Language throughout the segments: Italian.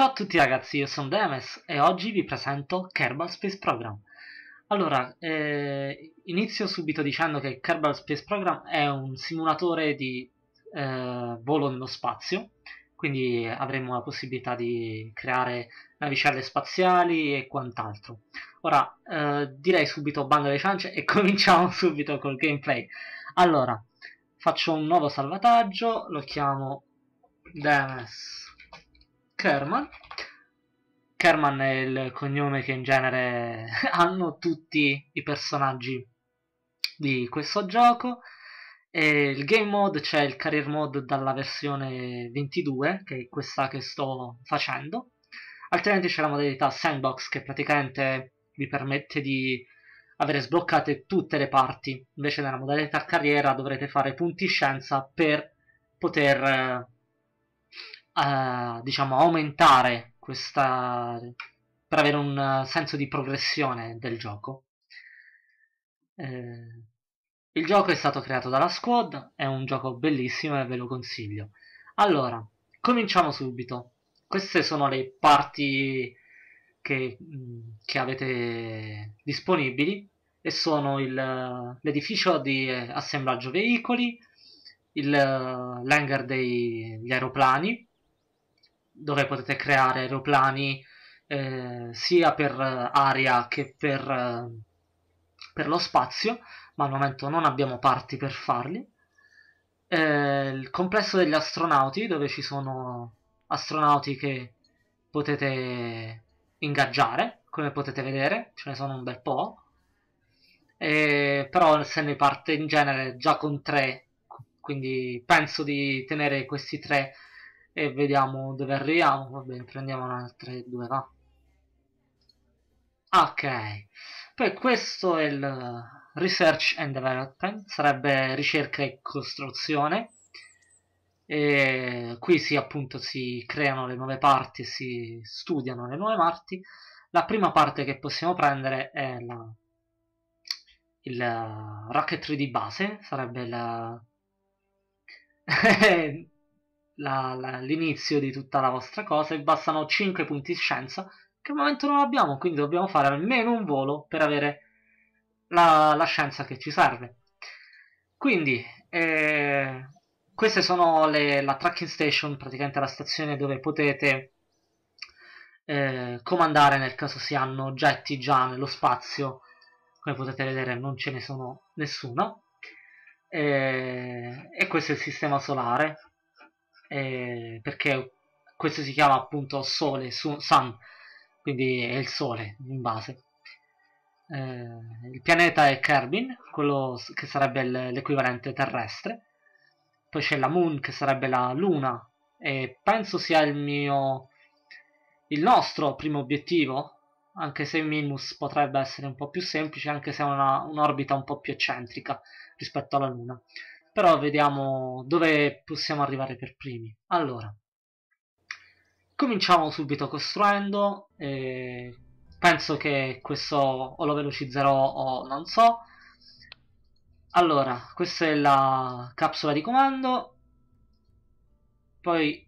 Ciao a tutti ragazzi, io sono Demes e oggi vi presento Kerbal Space Program. Allora, eh, inizio subito dicendo che Kerbal Space Program è un simulatore di eh, volo nello spazio, quindi avremo la possibilità di creare navicelle spaziali e quant'altro. Ora, eh, direi subito bando alle ciance e cominciamo subito col gameplay. Allora, faccio un nuovo salvataggio, lo chiamo Demes Kerman. Kerman è il cognome che in genere hanno tutti i personaggi di questo gioco. E il game mode c'è cioè il career mode dalla versione 22, che è questa che sto facendo. Altrimenti c'è la modalità sandbox che praticamente vi permette di avere sbloccate tutte le parti. Invece nella modalità carriera dovrete fare punti scienza per poter eh, eh, diciamo, aumentare questa... per avere un eh, senso di progressione del gioco. Eh, il gioco è stato creato dalla Squad, è un gioco bellissimo e ve lo consiglio. Allora, cominciamo subito. Queste sono le parti che, mm, che avete disponibili e sono il, l'edificio di assemblaggio veicoli, il, eh, hangar degli aeroplani, dove potete creare aeroplani eh, sia per aria che per, eh, per, lo spazio, ma al momento non abbiamo parti per farli. Eh, il complesso degli astronauti, dove ci sono astronauti che potete ingaggiare, come potete vedere, ce ne sono un bel po'. Eh, però se ne parte in genere già con tre, quindi penso di tenere questi tre e vediamo dove arriviamo va bene prendiamo altre due va ok poi questo è il research and development sarebbe ricerca e costruzione e qui si appunto si creano le nuove parti si studiano le nuove parti la prima parte che possiamo prendere è la, il eh, rocketry di base sarebbe la eh, la, la, l'inizio di tutta la vostra cosa e bastano 5 punti scienza che al momento non abbiamo, quindi dobbiamo fare almeno un volo per avere la, la scienza che ci serve. Quindi, eh, queste sono le, la tracking station, praticamente la stazione dove potete eh, comandare nel caso si hanno oggetti già nello spazio. Come potete vedere non ce ne sono nessuno Eh, e questo è il sistema solare, eh, perché questo si chiama appunto sole, sun, sun, quindi è il sole in base. Eh, il pianeta è Kerbin, quello che sarebbe l'equivalente terrestre, poi c'è la Moon che sarebbe la Luna e penso sia il mio il nostro primo obiettivo anche se Minus potrebbe essere un po' più semplice anche se ha un'orbita un po' più eccentrica rispetto alla Luna però vediamo dove possiamo arrivare per primi. Allora, cominciamo subito costruendo, eh, penso che questo o lo velocizzerò o non so. Allora, questa è la capsula di comando, poi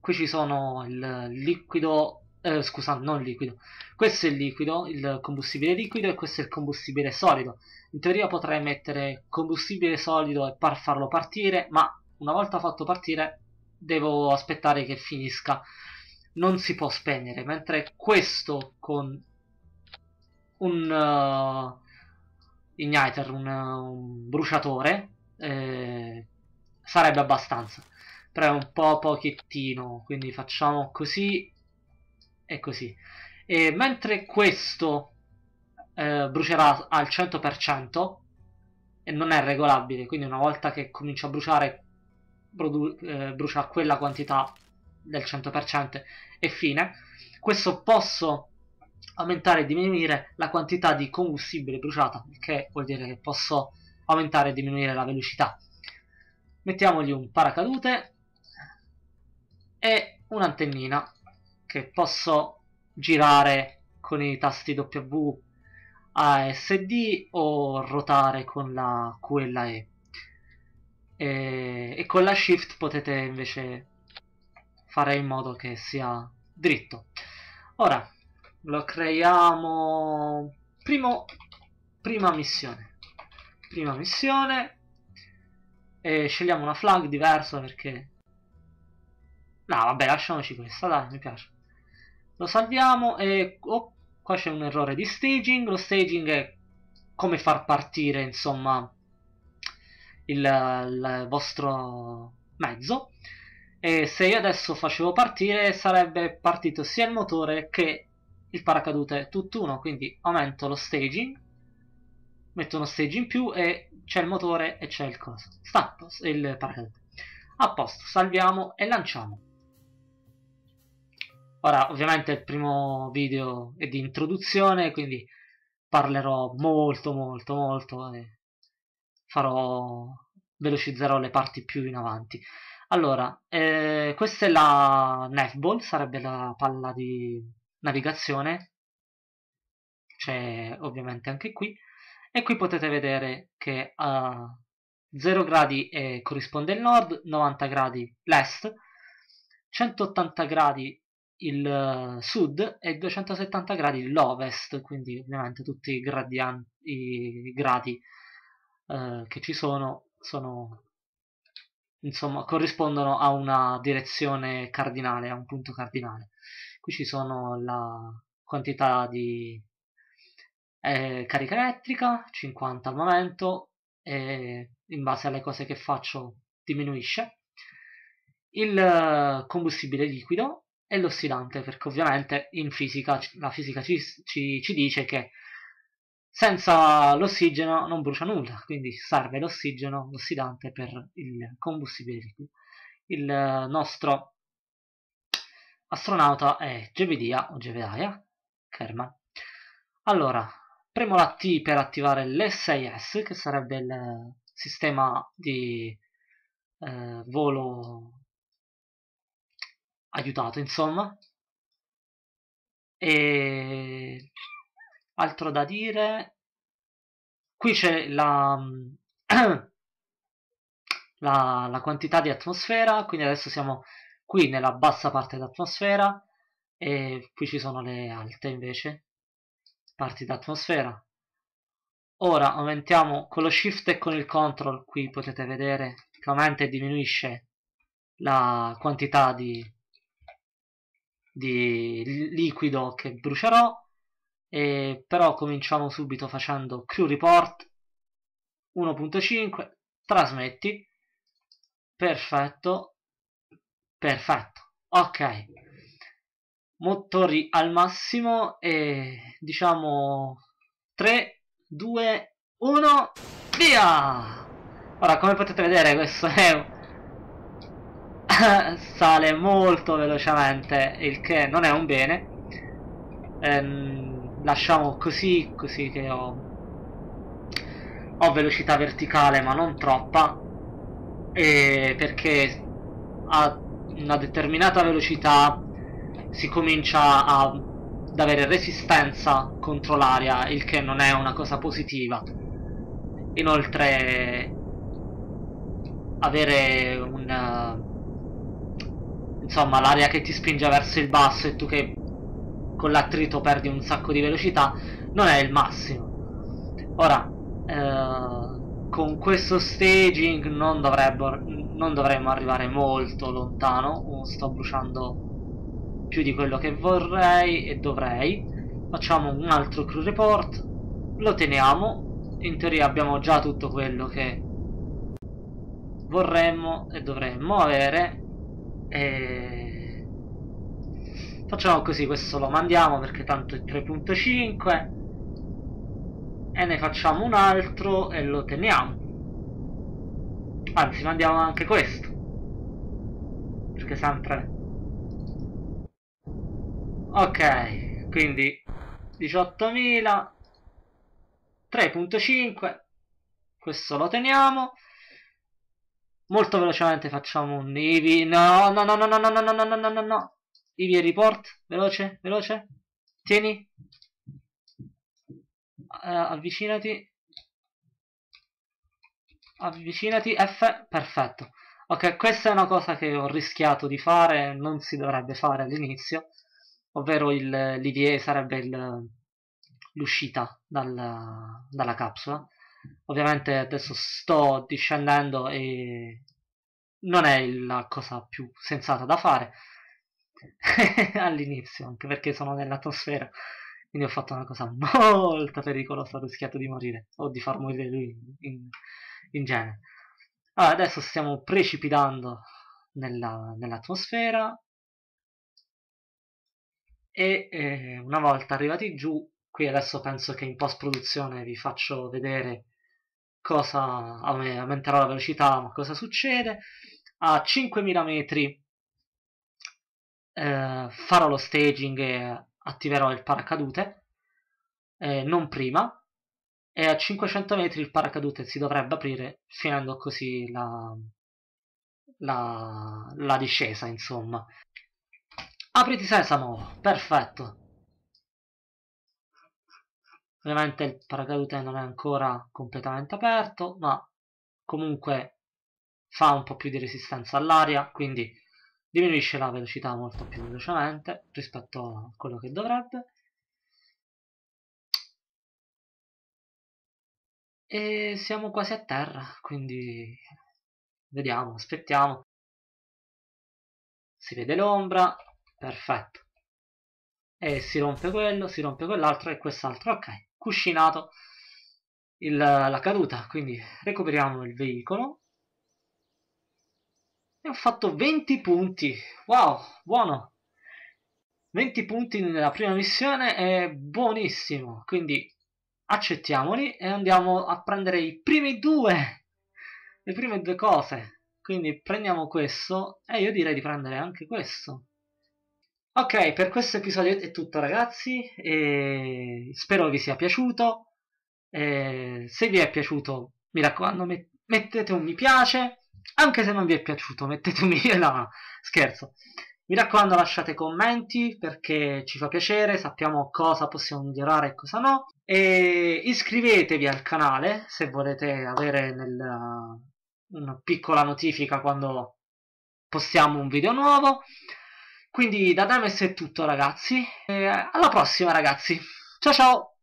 qui ci sono il liquido eh, scusa, non liquido. Questo è il liquido, il combustibile liquido e questo è il combustibile solido. In teoria potrei mettere combustibile solido e par farlo partire, ma una volta fatto partire devo aspettare che finisca. Non si può spegnere, mentre questo con un uh, igniter, un, un bruciatore, eh, sarebbe abbastanza. Però è un po' pochettino, quindi facciamo così è così. E mentre questo eh, brucerà al 100% e non è regolabile, quindi una volta che comincia a bruciare eh, brucia quella quantità del 100% e fine, questo posso aumentare e diminuire la quantità di combustibile bruciata, che vuol dire che posso aumentare e diminuire la velocità. Mettiamogli un paracadute e un'antennina che posso girare con i tasti W a S D o rotare con la Q e la E. E, e con la Shift potete invece fare in modo che sia dritto. Ora lo creiamo primo, prima missione. Prima missione e scegliamo una flag diversa perché... No, vabbè, lasciamoci questa, dai, mi piace lo salviamo e oh, qua c'è un errore di staging lo staging è come far partire insomma il, il vostro mezzo e se io adesso facevo partire sarebbe partito sia il motore che il paracadute tutt'uno quindi aumento lo staging metto uno stage in più e c'è il motore e c'è il coso stop il paracadute a posto salviamo e lanciamo Ora, ovviamente il primo video è di introduzione, quindi parlerò molto molto molto e farò velocizzerò le parti più in avanti. Allora, eh, questa è la Nefball, sarebbe la palla di navigazione, c'è ovviamente anche qui, e qui potete vedere che a 0 gradi eh, corrisponde il nord, 90 gradi l'est, 180 gradi il eh, sud e 270 gradi l'ovest, quindi ovviamente tutti i, i gradi eh, che ci sono, sono insomma, corrispondono a una direzione cardinale, a un punto cardinale. Qui ci sono la quantità di eh, carica elettrica, 50 al momento, e in base alle cose che faccio diminuisce. Il eh, combustibile liquido, e l'ossidante, perché ovviamente in fisica la fisica ci, ci, ci dice che senza l'ossigeno non brucia nulla, quindi serve l'ossigeno, l'ossidante per il combustibile liquido. Il nostro astronauta è Gevedia o Gevedaia Kerman. Allora, premo la T per attivare l'SIS, che sarebbe il sistema di eh, volo aiutato, insomma. E altro da dire. Qui c'è la, la, la, quantità di atmosfera, quindi adesso siamo qui nella bassa parte d'atmosfera e qui ci sono le alte invece parti d'atmosfera. Ora aumentiamo con lo shift e con il control, qui potete vedere che aumenta e diminuisce la quantità di di liquido che brucerò, eh, però cominciamo subito facendo crew report 1.5, trasmetti, perfetto, perfetto, ok, motori al massimo e diciamo 3, 2, 1, via! Ora come potete vedere questo è un sale molto velocemente, il che non è un bene. Ehm, lasciamo così, così che ho, ho velocità verticale ma non troppa, perché a una determinata velocità si comincia a, ad avere resistenza contro l'aria, il che non è una cosa positiva. Inoltre avere un insomma l'aria che ti spinge verso il basso e tu che con l'attrito perdi un sacco di velocità non è il massimo ora eh, con questo staging non, non, dovremmo arrivare molto lontano oh, sto bruciando più di quello che vorrei e dovrei facciamo un altro crew report lo teniamo in teoria abbiamo già tutto quello che vorremmo e dovremmo avere e... Facciamo così, questo lo mandiamo perché tanto è 3.5 e ne facciamo un altro e lo teniamo. Anzi, mandiamo anche questo. Perché sempre... Ok, quindi 18.000, 3.5, questo lo teniamo molto velocemente facciamo un Eevee no no no no no no no no no no no no no Eevee report veloce veloce tieni eh, avvicinati avvicinati F perfetto ok questa è una cosa che ho rischiato di fare non si dovrebbe fare all'inizio ovvero l'IVA sarebbe l'uscita dal, dalla capsula Ovviamente adesso sto discendendo e non è la cosa più sensata da fare all'inizio, anche perché sono nell'atmosfera, quindi ho fatto una cosa molto pericolosa, ho rischiato di morire o di far morire lui in, in genere. Allora, adesso stiamo precipitando nella, nell'atmosfera e eh, una volta arrivati giù, qui adesso penso che in post produzione vi faccio vedere cosa aumenterà la velocità, ma cosa succede? A 5.000 metri eh, farò lo staging e attiverò il paracadute, eh, non prima, e a 500 metri il paracadute si dovrebbe aprire finendo così la, la, la discesa, insomma. Apriti sesamo, perfetto. Ovviamente il paracadute non è ancora completamente aperto, ma comunque fa un po' più di resistenza all'aria, quindi diminuisce la velocità molto più velocemente rispetto a quello che dovrebbe. E siamo quasi a terra, quindi vediamo, aspettiamo. Si vede l'ombra, perfetto. E si rompe quello, si rompe quell'altro e quest'altro, ok cuscinato il, la caduta quindi recuperiamo il veicolo e ho fatto 20 punti wow buono 20 punti nella prima missione è buonissimo quindi accettiamoli e andiamo a prendere i primi due le prime due cose quindi prendiamo questo e io direi di prendere anche questo Ok, per questo episodio è tutto ragazzi, e spero vi sia piaciuto, e se vi è piaciuto mi raccomando met mettete un mi piace, anche se non vi è piaciuto mettete un mi piace, no, scherzo. Mi raccomando lasciate commenti perché ci fa piacere, sappiamo cosa possiamo migliorare e cosa no. E iscrivetevi al canale se volete avere nel, una piccola notifica quando postiamo un video nuovo. Quindi da Dames è tutto ragazzi, alla prossima ragazzi, ciao ciao!